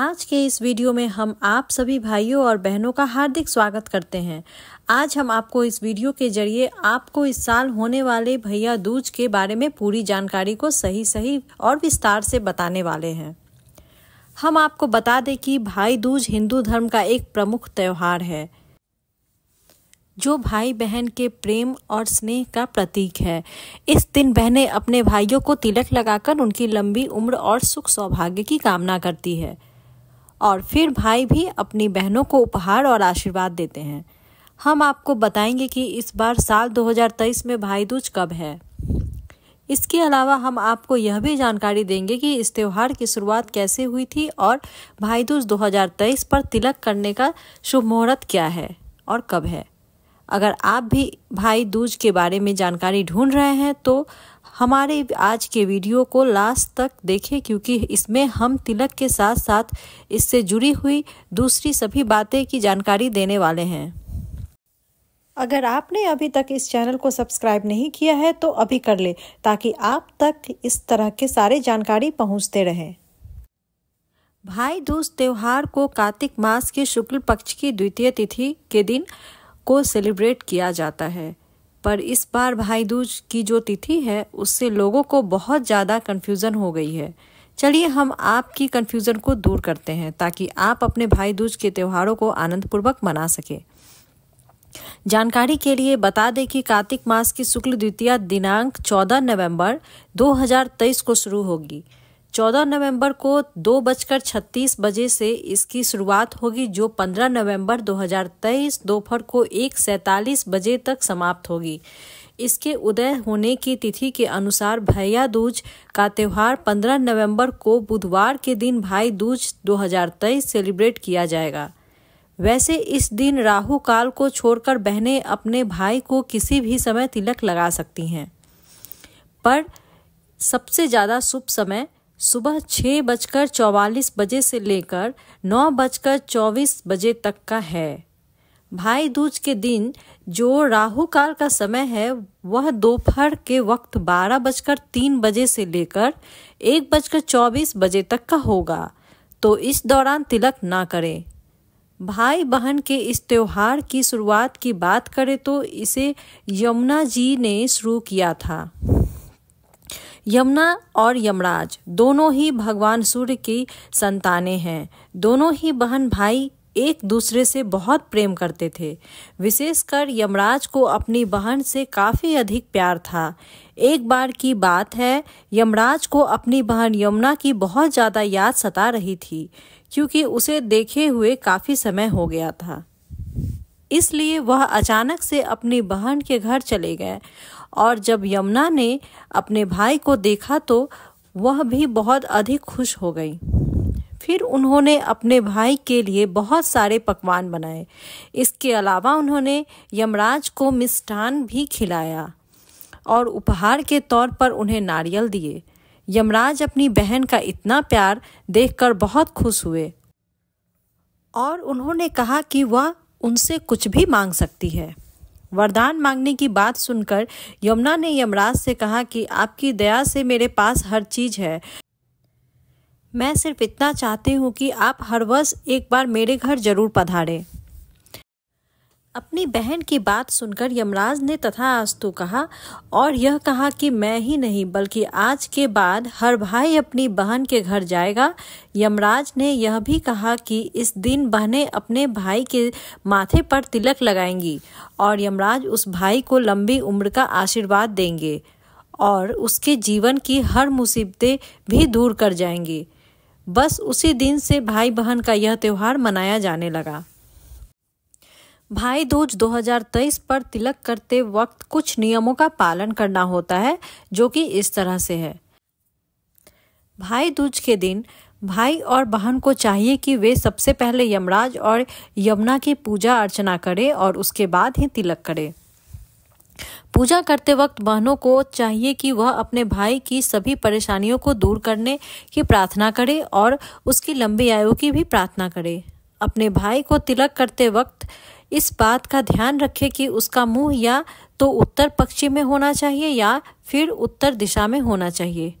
आज के इस वीडियो में हम आप सभी भाइयों और बहनों का हार्दिक स्वागत करते हैं आज हम आपको इस वीडियो के जरिए आपको इस साल होने वाले भैया दूज के बारे में पूरी जानकारी को सही सही और विस्तार से बताने वाले हैं हम आपको बता दें कि भाई दूज हिंदू धर्म का एक प्रमुख त्यौहार है जो भाई बहन के प्रेम और स्नेह का प्रतीक है इस दिन बहनें अपने भाइयों को तिलक लगाकर उनकी लंबी उम्र और सुख सौभाग्य की कामना करती है और फिर भाई भी अपनी बहनों को उपहार और आशीर्वाद देते हैं हम आपको बताएंगे कि इस बार साल 2023 में भाई दूज कब है इसके अलावा हम आपको यह भी जानकारी देंगे कि इस त्यौहार की शुरुआत कैसे हुई थी और भाई दूज 2023 पर तिलक करने का शुभ मुहूर्त क्या है और कब है अगर आप भी भाई दूज के बारे में जानकारी ढूंढ रहे हैं तो हमारे आज के वीडियो को लास्ट तक देखें क्योंकि इसमें हम तिलक के साथ साथ इससे जुड़ी हुई दूसरी सभी बातें की जानकारी देने वाले हैं अगर आपने अभी तक इस चैनल को सब्सक्राइब नहीं किया है तो अभी कर ले ताकि आप तक इस तरह के सारे जानकारी पहुंचते रहें भाई दूज त्योहार को कार्तिक मास के शुक्ल पक्ष की द्वितीय तिथि के दिन को सेलिब्रेट किया जाता है पर इस बार भाई दूज की जो तिथि है उससे लोगों को बहुत ज़्यादा कन्फ्यूज़न हो गई है चलिए हम आपकी कन्फ्यूज़न को दूर करते हैं ताकि आप अपने भाई दूज के त्यौहारों को आनंदपूर्वक मना सकें जानकारी के लिए बता दें कि कार्तिक मास की शुक्ल द्वितीय दिनांक 14 नवंबर 2023 को शुरू होगी 14 नवंबर को दो बजकर छत्तीस बजे से इसकी शुरुआत होगी जो 15 नवंबर 2023 दोपहर को एक सैतालीस बजे तक समाप्त होगी इसके उदय होने की तिथि के अनुसार भैया दूज का त्यौहार 15 नवंबर को बुधवार के दिन भाई दूज 2023 सेलिब्रेट किया जाएगा वैसे इस दिन राहु काल को छोड़कर बहनें अपने भाई को किसी भी समय तिलक लगा सकती हैं पर सबसे ज़्यादा शुभ समय सुबह छः बजकर चौवालीस बजे से लेकर नौ बजकर चौबीस बजे तक का है भाई दूज के दिन जो राहु काल का समय है वह दोपहर के वक्त बारह बजकर तीन बजे से लेकर एक बजकर चौबीस बजे तक का होगा तो इस दौरान तिलक ना करें भाई बहन के इस त्यौहार की शुरुआत की बात करें तो इसे यमुना जी ने शुरू किया था यमुना और यमराज दोनों ही भगवान सूर्य की संतानें हैं दोनों ही बहन भाई एक दूसरे से बहुत प्रेम करते थे विशेषकर यमराज को अपनी बहन से काफ़ी अधिक प्यार था एक बार की बात है यमराज को अपनी बहन यमुना की बहुत ज़्यादा याद सता रही थी क्योंकि उसे देखे हुए काफ़ी समय हो गया था इसलिए वह अचानक से अपनी बहन के घर चले गए और जब यमुना ने अपने भाई को देखा तो वह भी बहुत अधिक खुश हो गई फिर उन्होंने अपने भाई के लिए बहुत सारे पकवान बनाए इसके अलावा उन्होंने यमराज को मिष्ठान भी खिलाया और उपहार के तौर पर उन्हें नारियल दिए यमराज अपनी बहन का इतना प्यार देखकर बहुत खुश हुए और उन्होंने कहा कि वह उनसे कुछ भी मांग सकती है वरदान मांगने की बात सुनकर यमुना ने यमराज से कहा कि आपकी दया से मेरे पास हर चीज है मैं सिर्फ इतना चाहती हूँ कि आप हर वर्ष एक बार मेरे घर जरूर पधारें अपनी बहन की बात सुनकर यमराज ने तथा अस्तु कहा और यह कहा कि मैं ही नहीं बल्कि आज के बाद हर भाई अपनी बहन के घर जाएगा यमराज ने यह भी कहा कि इस दिन बहनें अपने भाई के माथे पर तिलक लगाएंगी और यमराज उस भाई को लंबी उम्र का आशीर्वाद देंगे और उसके जीवन की हर मुसीबतें भी दूर कर जाएंगी बस उसी दिन से भाई बहन का यह त्यौहार मनाया जाने लगा भाई दूज 2023 पर तिलक करते वक्त कुछ नियमों का पालन करना होता है जो कि इस तरह से है भाई दूज के दिन भाई और बहन को चाहिए कि वे सबसे पहले यमराज और यमुना की पूजा अर्चना करें और उसके बाद ही तिलक करें पूजा करते वक्त बहनों को चाहिए कि वह अपने भाई की सभी परेशानियों को दूर करने की प्रार्थना करे और उसकी लंबी आयु की भी प्रार्थना करे अपने भाई को तिलक करते वक्त इस बात का ध्यान रखें कि उसका मुंह या तो उत्तर पश्चिम में होना चाहिए या फिर उत्तर दिशा में होना चाहिए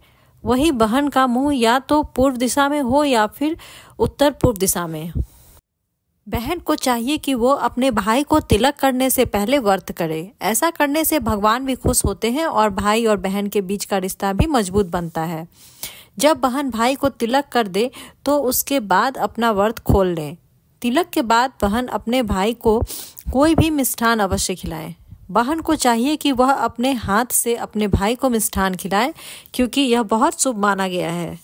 वही बहन का मुंह या तो पूर्व दिशा में हो या फिर उत्तर पूर्व दिशा में बहन को चाहिए कि वो अपने भाई को तिलक करने से पहले व्रत करे ऐसा करने से भगवान भी खुश होते हैं और भाई और बहन के बीच का रिश्ता भी मजबूत बनता है जब बहन भाई को तिलक कर दे तो उसके बाद अपना व्रत खोल लें तिलक के बाद बहन अपने भाई को कोई भी मिष्ठान अवश्य खिलाए बहन को चाहिए कि वह अपने हाथ से अपने भाई को मिष्ठान खिलाए क्योंकि यह बहुत शुभ माना गया है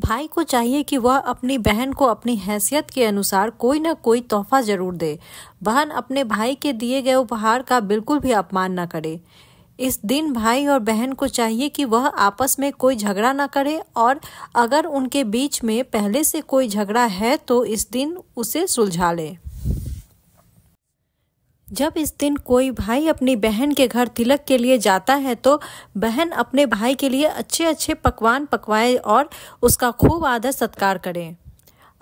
भाई को चाहिए कि वह अपनी बहन को अपनी हैसियत के अनुसार कोई ना कोई तोहफा जरूर दे बहन अपने भाई के दिए गए उपहार का बिल्कुल भी अपमान न करे इस दिन भाई और बहन को चाहिए कि वह आपस में कोई झगड़ा ना करे और अगर उनके बीच में पहले से कोई झगड़ा है तो इस दिन उसे सुलझा ले जब इस दिन कोई भाई अपनी बहन के घर तिलक के लिए जाता है तो बहन अपने भाई के लिए अच्छे अच्छे पकवान पकवाए और उसका खूब आदर सत्कार करें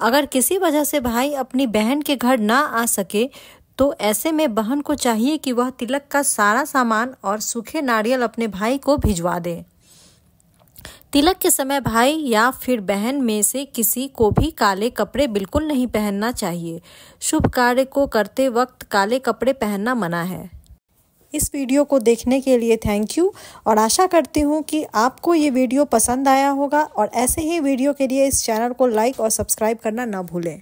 अगर किसी वजह से भाई अपनी बहन के घर ना आ सके तो ऐसे में बहन को चाहिए कि वह तिलक का सारा सामान और सूखे नारियल अपने भाई को भिजवा दे तिलक के समय भाई या फिर बहन में से किसी को भी काले कपड़े बिल्कुल नहीं पहनना चाहिए शुभ कार्य को करते वक्त काले कपड़े पहनना मना है इस वीडियो को देखने के लिए थैंक यू और आशा करती हूँ कि आपको ये वीडियो पसंद आया होगा और ऐसे ही वीडियो के लिए इस चैनल को लाइक और सब्सक्राइब करना ना भूलें